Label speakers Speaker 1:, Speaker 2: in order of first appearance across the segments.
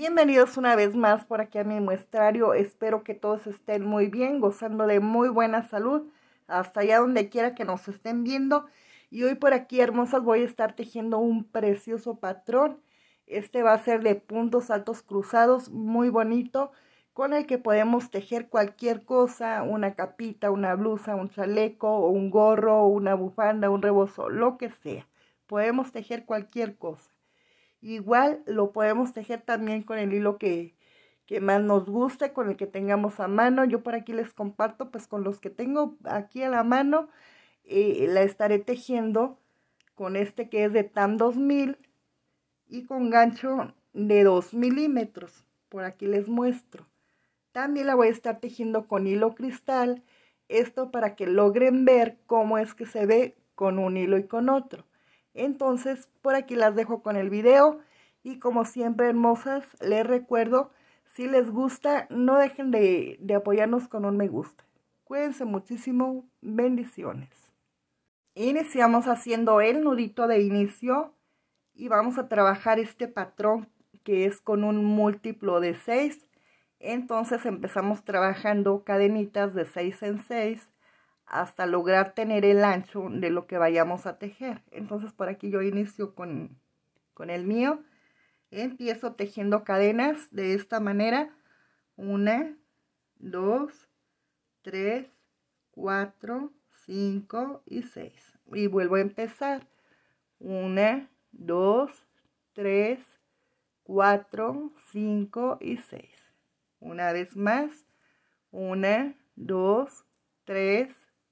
Speaker 1: Bienvenidos una vez más por aquí a mi muestrario. Espero que todos estén muy bien, gozando de muy buena salud, hasta allá donde quiera que nos estén viendo. Y hoy por aquí, hermosas, voy a estar tejiendo un precioso patrón. Este va a ser de puntos altos cruzados, muy bonito, con el que podemos tejer cualquier cosa, una capita, una blusa, un chaleco, un gorro, una bufanda, un rebozo, lo que sea. Podemos tejer cualquier cosa. Igual lo podemos tejer también con el hilo que, que más nos guste, con el que tengamos a mano. Yo por aquí les comparto, pues con los que tengo aquí a la mano, eh, la estaré tejiendo con este que es de TAM 2000 y con gancho de 2 milímetros. Por aquí les muestro. También la voy a estar tejiendo con hilo cristal. Esto para que logren ver cómo es que se ve con un hilo y con otro. Entonces, por aquí las dejo con el video. Y como siempre, hermosas, les recuerdo, si les gusta, no dejen de, apoyarnos con un me gusta. Cuídense muchísimo. Bendiciones. Iniciamos haciendo el nudito de inicio y vamos a trabajar este patrón que es con un múltiplo de 6. Entonces empezamos trabajando cadenitas de 6 en 6 hasta lograr tener el ancho de lo que vayamos a tejer. Entonces por aquí yo inicio con, con el mío. Empiezo tejiendo cadenas de esta manera. Una, dos, tres, cuatro, cinco y seis. Y vuelvo a empezar. Una, dos, tres, cuatro, cinco y seis. Una vez más. Una, dos, tres,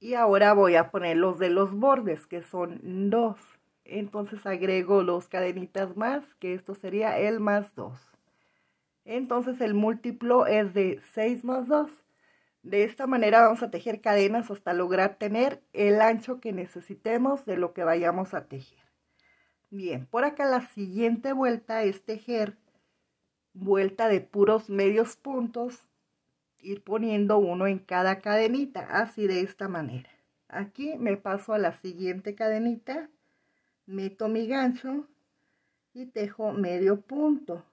Speaker 1: Y ahora voy a poner los de los bordes, que son 2. Entonces agrego dos cadenitas más, que esto sería el más 2. Entonces el múltiplo es de 6 más 2. De esta manera vamos a tejer cadenas hasta lograr tener el ancho que necesitemos de lo que vayamos a tejer. Bien, por acá la siguiente vuelta es tejer vuelta de puros medios puntos ir poniendo uno en cada cadenita, así de esta manera. Aquí me paso a la siguiente cadenita, meto mi gancho y tejo medio punto.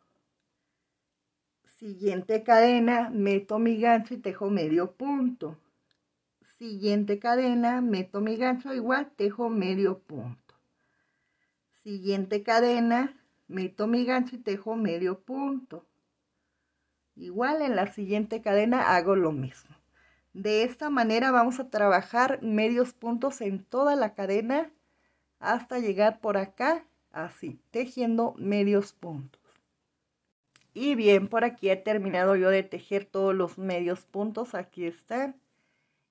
Speaker 1: Siguiente cadena, meto mi gancho y tejo medio punto. Siguiente cadena, meto mi gancho, igual tejo medio punto. Siguiente cadena, meto mi gancho y tejo medio punto Igual en la siguiente cadena hago lo mismo. De esta manera vamos a trabajar medios puntos en toda la cadena hasta llegar por acá, así, tejiendo medios puntos. Y bien, por aquí he terminado yo de tejer todos los medios puntos, aquí están.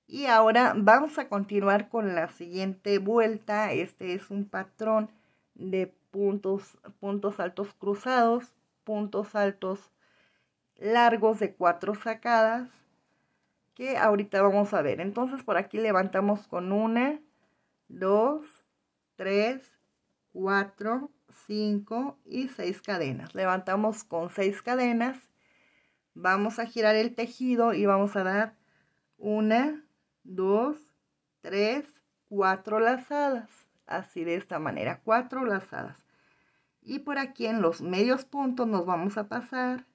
Speaker 1: Y ahora vamos a continuar con la siguiente vuelta, este es un patrón de puntos, puntos altos cruzados, puntos altos largos de cuatro sacadas que ahorita vamos a ver. Entonces por aquí levantamos con una, dos, tres, cuatro, cinco y seis cadenas. Levantamos con seis cadenas. Vamos a girar el tejido y vamos a dar una, dos, tres, cuatro lazadas. Así de esta manera, cuatro lazadas. Y por aquí en los medios puntos nos vamos a pasar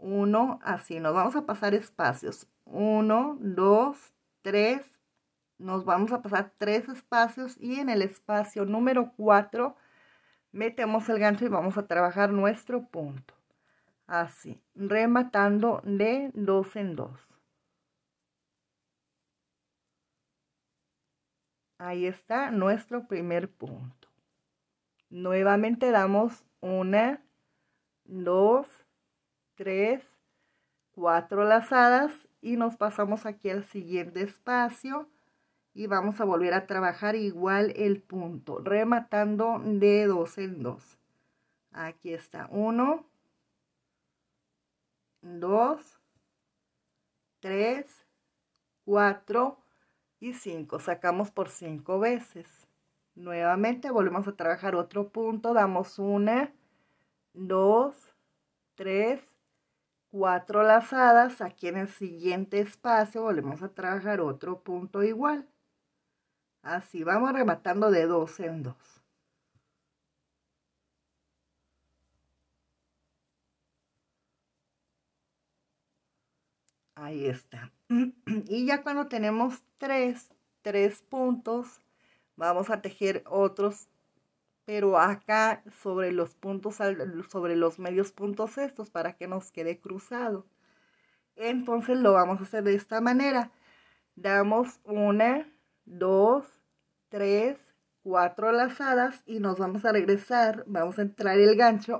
Speaker 1: 1, así, nos vamos a pasar espacios. 1, 2, 3, nos vamos a pasar 3 espacios y en el espacio número 4 metemos el gancho y vamos a trabajar nuestro punto. Así, rematando de 2 en 2. Ahí está nuestro primer punto. Nuevamente damos 1, 2, 3, 4 lazadas y nos pasamos aquí al siguiente espacio y vamos a volver a trabajar igual el punto, rematando de 2 en 2. Aquí está 1, 2, 3, 4 y 5. Sacamos por 5 veces. Nuevamente volvemos a trabajar otro punto, damos 1, 2, 3, cuatro lazadas, aquí en el siguiente espacio volvemos a trabajar otro punto igual. Así, vamos rematando de dos en dos. Ahí está. Y ya cuando tenemos tres, tres puntos, vamos a tejer otros pero acá sobre los puntos, sobre los medios puntos estos para que nos quede cruzado. Entonces lo vamos a hacer de esta manera. Damos una, dos, tres, cuatro lazadas y nos vamos a regresar, vamos a entrar el gancho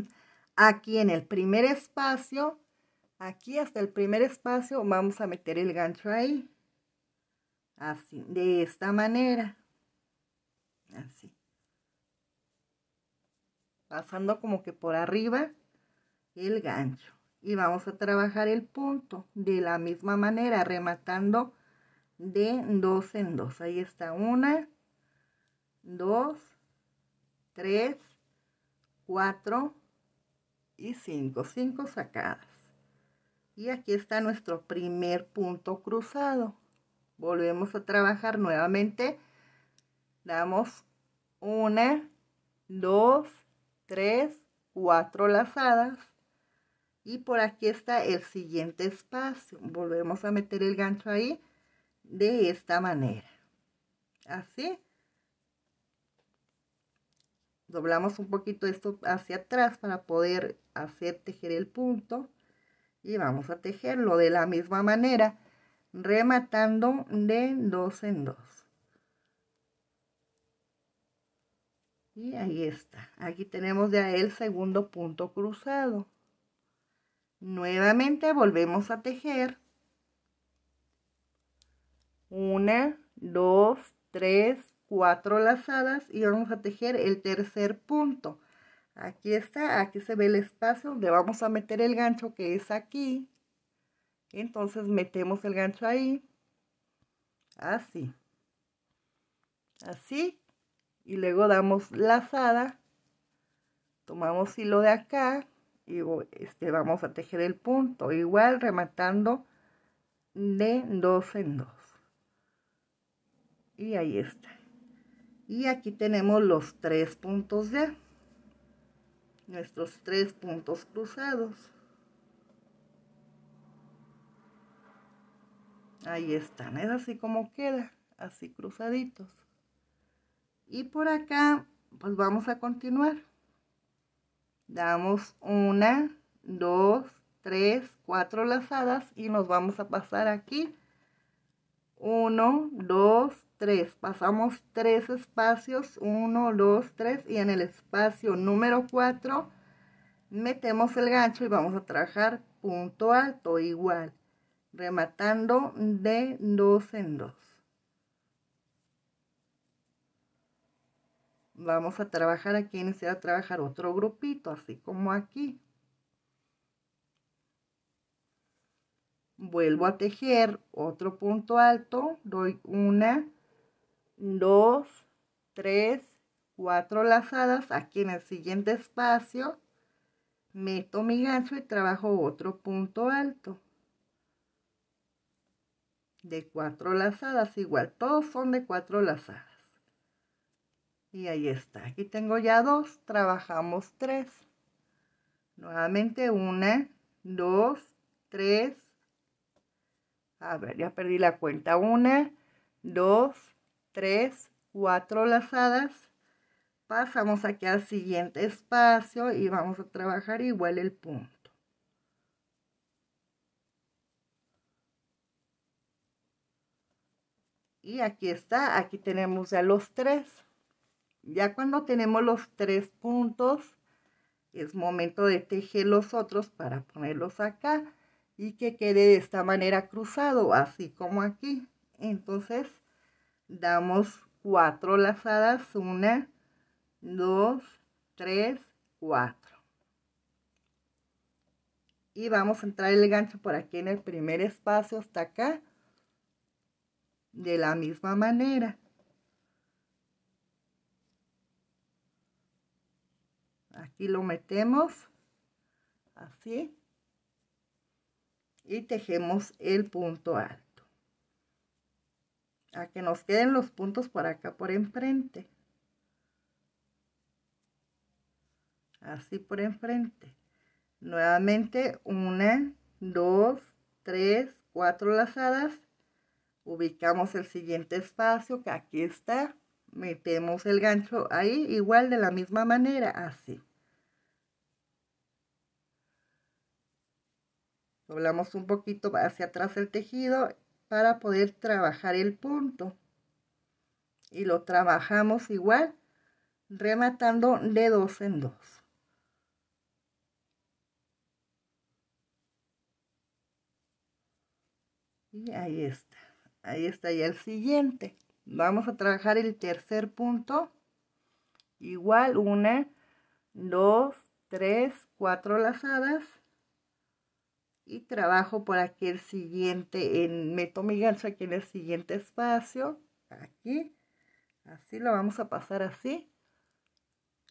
Speaker 1: aquí en el primer espacio, aquí hasta el primer espacio vamos a meter el gancho ahí, así, de esta manera, así pasando como que por arriba el gancho y vamos a trabajar el punto de la misma manera rematando de dos en dos ahí está una dos tres cuatro y cinco cinco sacadas y aquí está nuestro primer punto cruzado volvemos a trabajar nuevamente damos una dos 3, 4 lazadas y por aquí está el siguiente espacio. Volvemos a meter el gancho ahí de esta manera. Así. Doblamos un poquito esto hacia atrás para poder hacer tejer el punto. Y vamos a tejerlo de la misma manera, rematando de dos en dos. Y ahí está. Aquí tenemos ya el segundo punto cruzado. Nuevamente volvemos a tejer. Una, dos, tres, cuatro lazadas y vamos a tejer el tercer punto. Aquí está, aquí se ve el espacio donde vamos a meter el gancho que es aquí. Entonces metemos el gancho ahí. Así. Así y luego damos lazada, tomamos hilo de acá y este, vamos a tejer el punto, igual rematando de dos en dos. Y ahí está. Y aquí tenemos los tres puntos ya, nuestros tres puntos cruzados. Ahí están, es así como queda, así cruzaditos y por acá pues vamos a continuar damos una dos tres cuatro lazadas y nos vamos a pasar aquí 1 2 3 pasamos tres espacios 1 2 3 y en el espacio número 4 metemos el gancho y vamos a trabajar punto alto igual rematando de 2 en dos vamos a trabajar aquí, iniciar a trabajar otro grupito, así como aquí. Vuelvo a tejer otro punto alto, doy una, dos, tres, cuatro lazadas aquí en el siguiente espacio, meto mi gancho y trabajo otro punto alto de cuatro lazadas igual, todos son de cuatro lazadas. Y ahí está. Aquí tengo ya dos. Trabajamos tres. Nuevamente una, dos, tres. A ver, ya perdí la cuenta. Una, dos, tres, cuatro lazadas. Pasamos aquí al siguiente espacio y vamos a trabajar igual el punto. Y aquí está, aquí tenemos ya los tres. Ya cuando tenemos los tres puntos, es momento de tejer los otros para ponerlos acá y que quede de esta manera cruzado, así como aquí. Entonces, damos cuatro lazadas, una, dos, tres, cuatro. Y vamos a entrar el gancho por aquí en el primer espacio hasta acá, de la misma manera. y lo metemos así y tejemos el punto alto a que nos queden los puntos por acá por enfrente así por enfrente nuevamente una dos tres cuatro lazadas ubicamos el siguiente espacio que aquí está metemos el gancho ahí igual de la misma manera así Doblamos un poquito hacia atrás el tejido para poder trabajar el punto. Y lo trabajamos igual, rematando de dos en dos. Y ahí está. Ahí está ya el siguiente. Vamos a trabajar el tercer punto. Igual una, dos, tres, cuatro lazadas y trabajo por aquí el siguiente, en, meto mi gancho aquí en el siguiente espacio, aquí, así lo vamos a pasar así.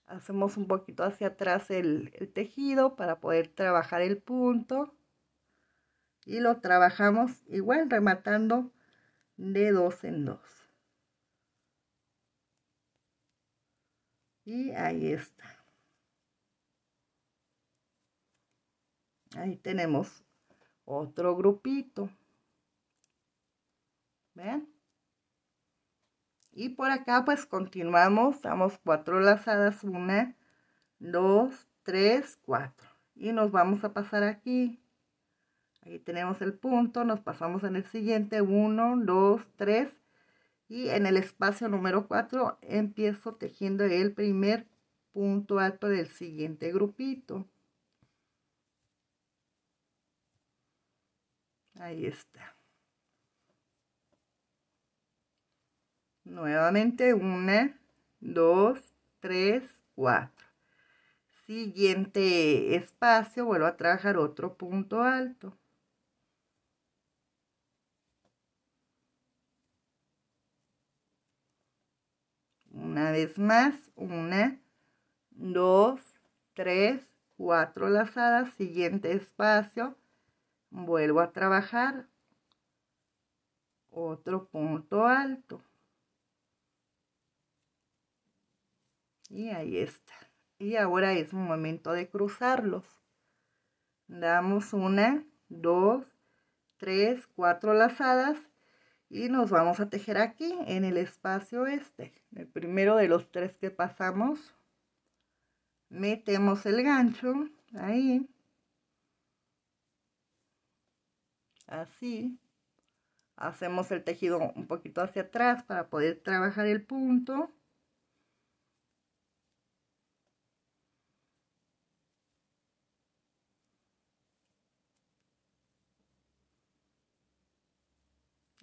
Speaker 1: Hacemos un poquito hacia atrás el, el tejido para poder trabajar el punto y lo trabajamos igual rematando de dos en dos. Y ahí está. Ahí tenemos otro grupito. ¿Ven? Y por acá pues continuamos, damos cuatro lazadas, una, dos, tres, cuatro. Y nos vamos a pasar aquí. Ahí tenemos el punto, nos pasamos en el siguiente, uno, dos, tres. Y en el espacio número cuatro empiezo tejiendo el primer punto alto del siguiente grupito. Ahí está. Nuevamente una, dos, tres, cuatro. Siguiente espacio, vuelvo a trabajar otro punto alto. Una vez más, una, dos, tres, cuatro lazadas, siguiente espacio, vuelvo a trabajar otro punto alto y ahí está y ahora es momento de cruzarlos damos una dos tres cuatro lazadas y nos vamos a tejer aquí en el espacio este el primero de los tres que pasamos metemos el gancho ahí así. Hacemos el tejido un poquito hacia atrás para poder trabajar el punto.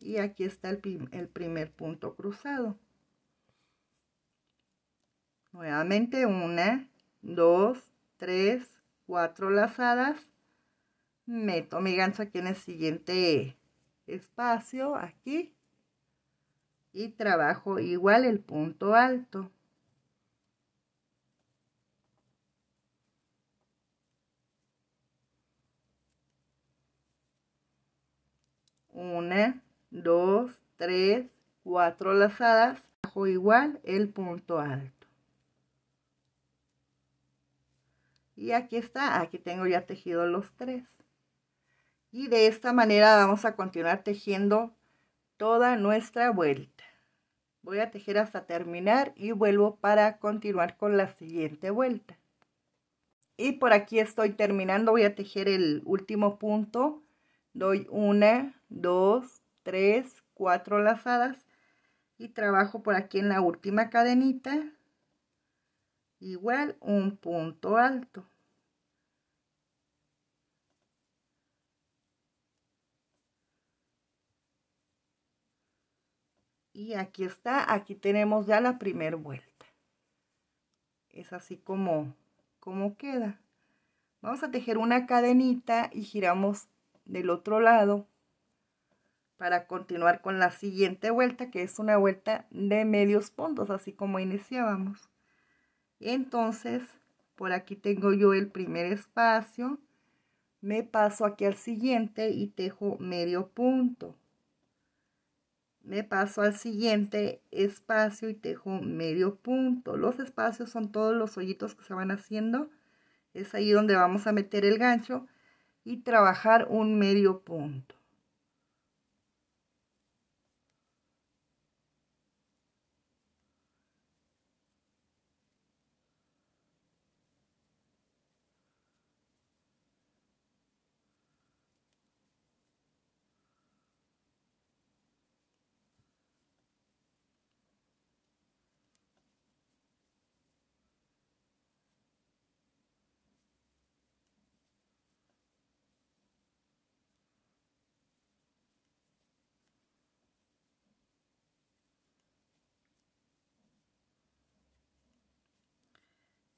Speaker 1: y aquí está el, primer punto cruzado nuevamente una dos tres cuatro lazadas meto mi gancho aquí en el siguiente espacio, aquí, y trabajo igual el punto alto. Una, dos, tres, cuatro lazadas, trabajo igual el punto alto. Y aquí está, aquí tengo ya tejido los tres. Y de esta manera vamos a continuar tejiendo toda nuestra vuelta. Voy a tejer hasta terminar y vuelvo para continuar con la siguiente vuelta. Y por aquí estoy terminando, voy a tejer el último punto. Doy una, dos, tres, cuatro lazadas y trabajo por aquí en la última cadenita. Igual un punto alto. Y aquí está, aquí tenemos ya la primer vuelta. Es así como, como queda. Vamos a tejer una cadenita y giramos del otro lado para continuar con la siguiente vuelta, que es una vuelta de medios puntos, así como iniciábamos. Entonces, por aquí tengo yo el primer espacio, me paso aquí al siguiente y tejo medio punto me paso al siguiente espacio y tejo medio punto. Los espacios son todos los hoyitos que se van haciendo. Es ahí donde vamos a meter el gancho y trabajar un medio punto.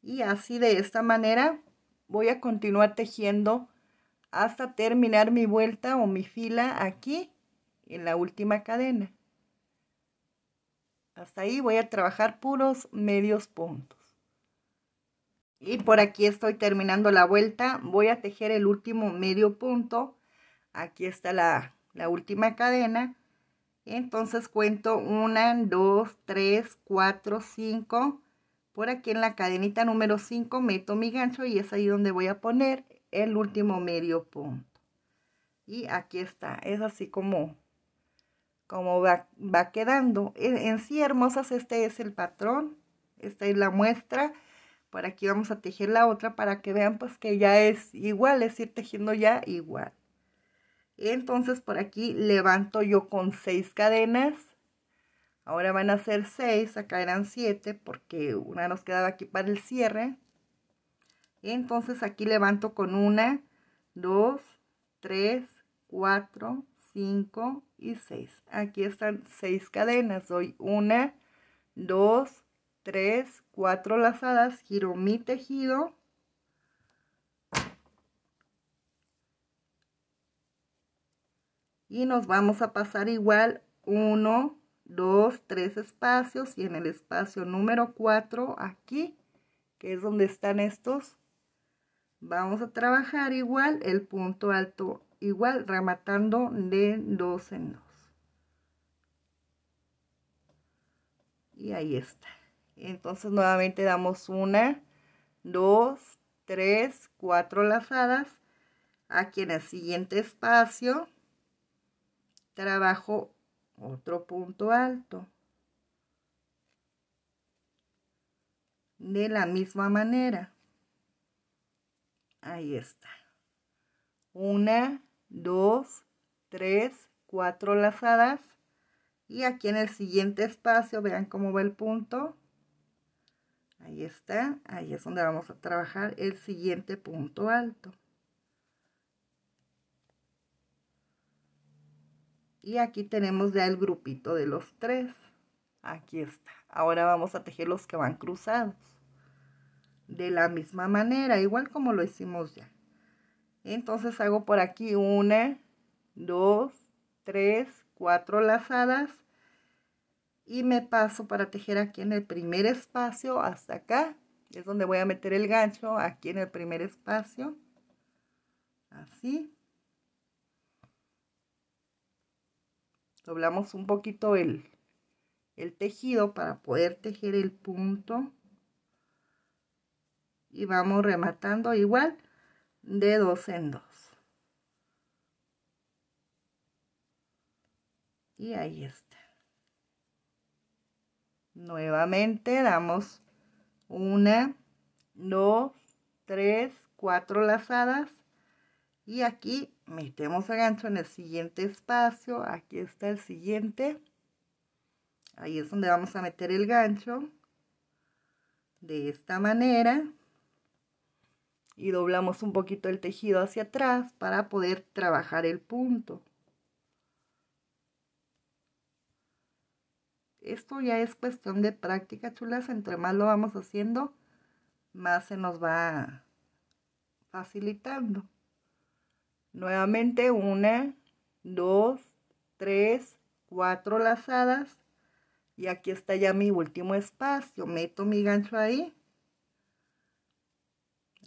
Speaker 1: y así de esta manera voy a continuar tejiendo hasta terminar mi vuelta o mi fila aquí en la última cadena hasta ahí voy a trabajar puros medios puntos y por aquí estoy terminando la vuelta voy a tejer el último medio punto aquí está la, última cadena entonces cuento 1, 2, 3, 4, 5 por aquí en la cadenita número 5 meto mi gancho y es ahí donde voy a poner el último medio punto y aquí está es así como como va, quedando e, en, sí hermosas este es el patrón esta es la muestra por aquí vamos a tejer la otra para que vean pues que ya es igual es ir tejiendo ya igual entonces por aquí levanto yo con seis cadenas Ahora van a ser 6, acá eran 7 porque una nos quedaba aquí para el cierre. Entonces aquí levanto con una, 2, 3, 4, 5 y 6. Aquí están 6 cadenas. Doy 1, 2, 3, 4 lazadas, giro mi tejido. Y nos vamos a pasar igual 1, dos, tres espacios y en el espacio número 4 aquí, que es donde están estos, vamos a trabajar igual el punto alto, igual rematando de dos en dos. Y ahí está. Entonces nuevamente damos una, dos, tres, cuatro lazadas. Aquí en el siguiente espacio trabajo otro punto alto. De la misma manera. Ahí está. Una, dos, tres, cuatro lazadas. Y aquí en el siguiente espacio, vean cómo va el punto. Ahí está. Ahí es donde vamos a trabajar el siguiente punto alto. y aquí tenemos ya el grupito de los tres aquí está ahora vamos a tejer los que van cruzados de la misma manera igual como lo hicimos ya entonces hago por aquí una dos tres cuatro lazadas y me paso para tejer aquí en el primer espacio hasta acá es donde voy a meter el gancho aquí en el primer espacio así doblamos un poquito el, el tejido para poder tejer el punto y vamos rematando igual de dos en dos y ahí está nuevamente damos una dos tres cuatro lazadas y aquí metemos el gancho en el siguiente espacio, aquí está el siguiente, ahí es donde vamos a meter el gancho, de esta manera, y doblamos un poquito el tejido hacia atrás para poder trabajar el punto. Esto ya es cuestión de práctica, chulas, entre más lo vamos haciendo, más se nos va facilitando nuevamente una, dos, tres, cuatro lazadas y aquí está ya mi último espacio, meto mi gancho ahí,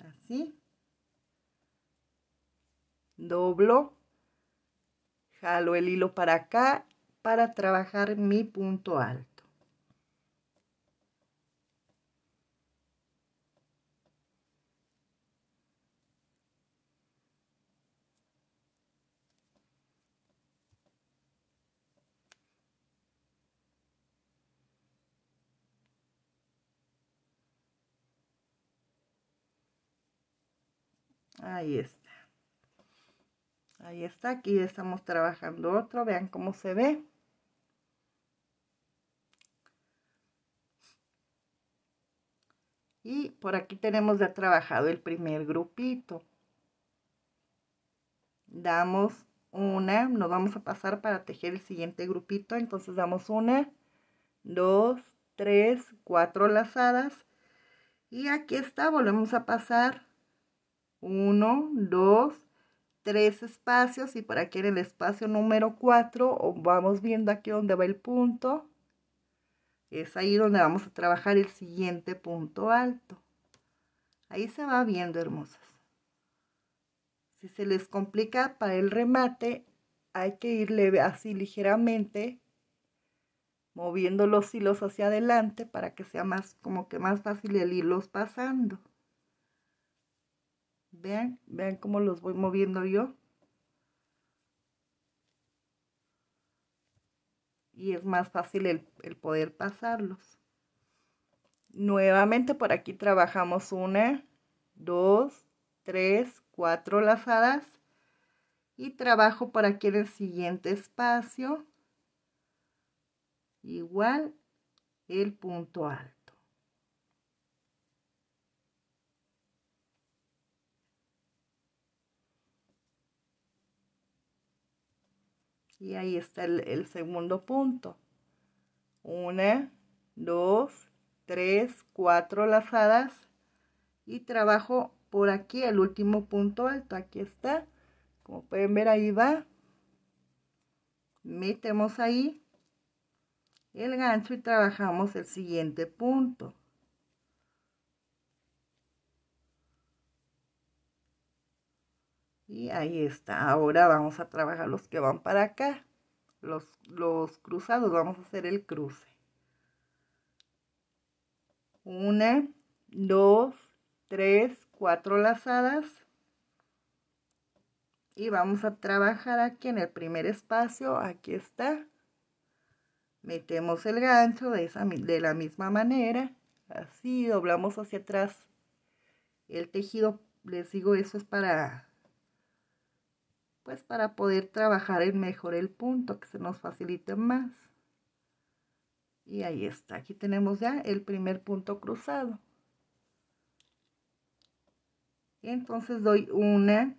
Speaker 1: así, doblo, jalo el hilo para acá para trabajar mi punto alto. Ahí está. Ahí está, aquí estamos trabajando otro, vean cómo se ve. Y por aquí tenemos ya trabajado el primer grupito. Damos una, nos vamos a pasar para tejer el siguiente grupito, entonces damos una, dos, tres, cuatro lazadas. Y aquí está, volvemos a pasar 1, 2, 3 espacios y por aquí en el espacio número 4 vamos viendo aquí donde va el punto. Es ahí donde vamos a trabajar el siguiente punto alto. Ahí se va viendo, hermosas. Si se les complica para el remate, hay que irle así ligeramente, moviendo los hilos hacia adelante para que sea más, como que más fácil el irlos pasando. Vean, vean cómo los voy moviendo yo. Y es más fácil el, el poder pasarlos. Nuevamente por aquí trabajamos una, dos, tres, cuatro lazadas. Y trabajo por aquí en el siguiente espacio. Igual el punto Y ahí está el, segundo punto. Una, dos, tres, cuatro lazadas. Y trabajo por aquí el último punto alto. Aquí está. Como pueden ver, ahí va. Metemos ahí el gancho y trabajamos el siguiente punto. Y ahí está. Ahora vamos a trabajar los que van para acá. Los, los cruzados. Vamos a hacer el cruce. Una, dos, tres, cuatro lazadas. Y vamos a trabajar aquí en el primer espacio. Aquí está. Metemos el gancho de, esa, de la misma manera. Así, doblamos hacia atrás el tejido. Les digo, eso es para pues para poder trabajar el mejor el punto, que se nos facilite más. Y ahí está, aquí tenemos ya el primer punto cruzado. entonces doy una,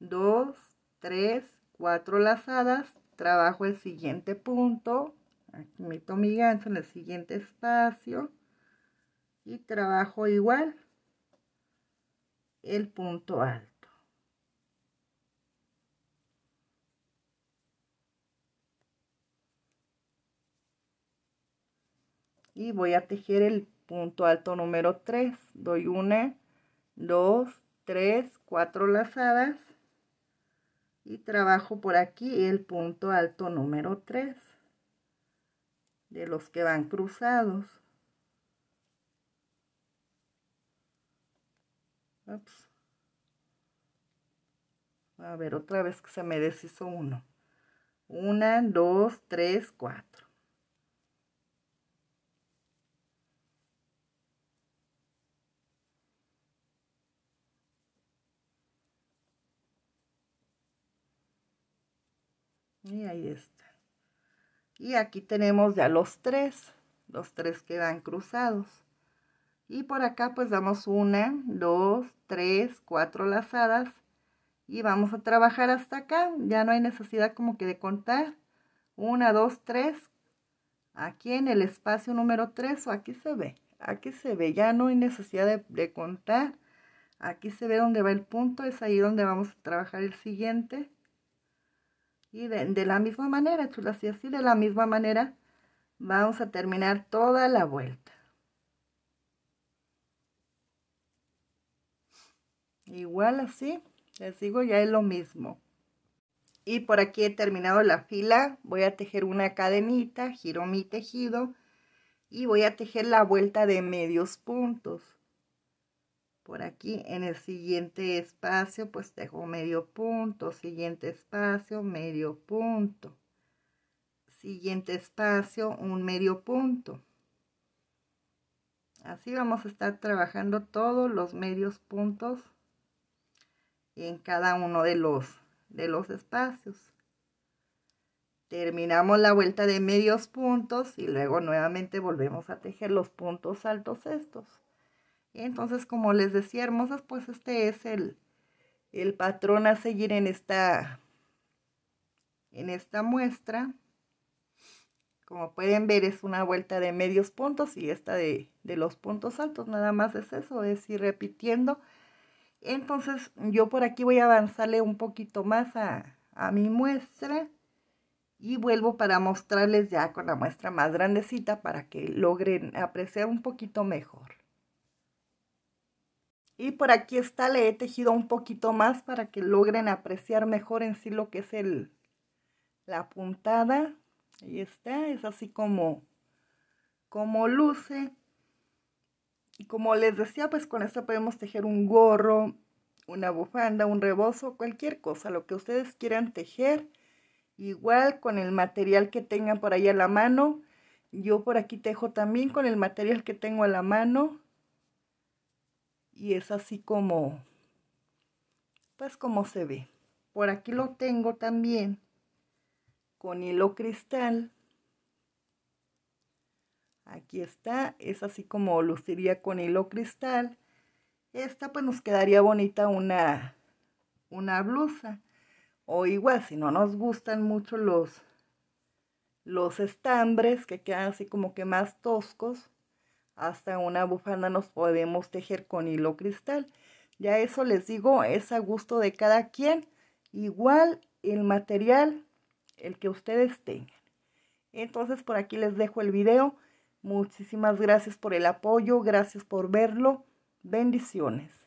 Speaker 1: dos, tres, cuatro lazadas, trabajo el siguiente punto, aquí meto mi gancho en el siguiente espacio y trabajo igual el punto alto. y voy a tejer el punto alto número 3 doy 1 2 3 4 lazadas y trabajo por aquí el punto alto número 3 de los que van cruzados a ver otra vez que se me deshizo uno 1 2 3 4 Y ahí está. Y aquí tenemos ya los tres. Los tres quedan cruzados. Y por acá pues damos una, dos, tres, cuatro lazadas. Y vamos a trabajar hasta acá. Ya no hay necesidad como que de contar. Una, dos, tres. Aquí en el espacio número tres, o aquí se ve. Aquí se ve. Ya no hay necesidad de, de contar. Aquí se ve dónde va el punto. Es ahí donde vamos a trabajar el siguiente y de, la misma manera, chulas, y así de la misma manera vamos a terminar toda la vuelta. Igual así, les digo, ya es lo mismo. Y por aquí he terminado la fila, voy a tejer una cadenita, giro mi tejido y voy a tejer la vuelta de medios puntos por aquí en el siguiente espacio pues tejo medio punto siguiente espacio medio punto siguiente espacio un medio punto así vamos a estar trabajando todos los medios puntos en cada uno de los de los espacios terminamos la vuelta de medios puntos y luego nuevamente volvemos a tejer los puntos altos estos entonces, como les decía, hermosas, pues este es el, patrón a seguir en esta, en esta muestra. Como pueden ver, es una vuelta de medios puntos y esta de, los puntos altos. Nada más es eso, es ir repitiendo. Entonces, yo por aquí voy a avanzarle un poquito más a mi muestra y vuelvo para mostrarles ya con la muestra más grandecita para que logren apreciar un poquito mejor. Y por aquí está, le he tejido un poquito más para que logren apreciar mejor en sí lo que es el, la puntada. Ahí está, es así como, como luce. Y como les decía, pues con esto podemos tejer un gorro, una bufanda, un rebozo, cualquier cosa, lo que ustedes quieran tejer. Igual con el material que tengan por ahí a la mano. Yo por aquí tejo también con el material que tengo a la mano y es así como, pues como se ve. Por aquí lo tengo también con hilo cristal. Aquí está, es así como luciría con hilo cristal. Esta pues nos quedaría bonita una, una blusa. O igual, si no nos gustan mucho los, los estambres que quedan así como que más toscos, hasta una bufanda nos podemos tejer con hilo cristal. Ya eso les digo, es a gusto de cada quien. Igual el material, el que ustedes tengan. Entonces por aquí les dejo el video. Muchísimas gracias por el apoyo, gracias por verlo. Bendiciones.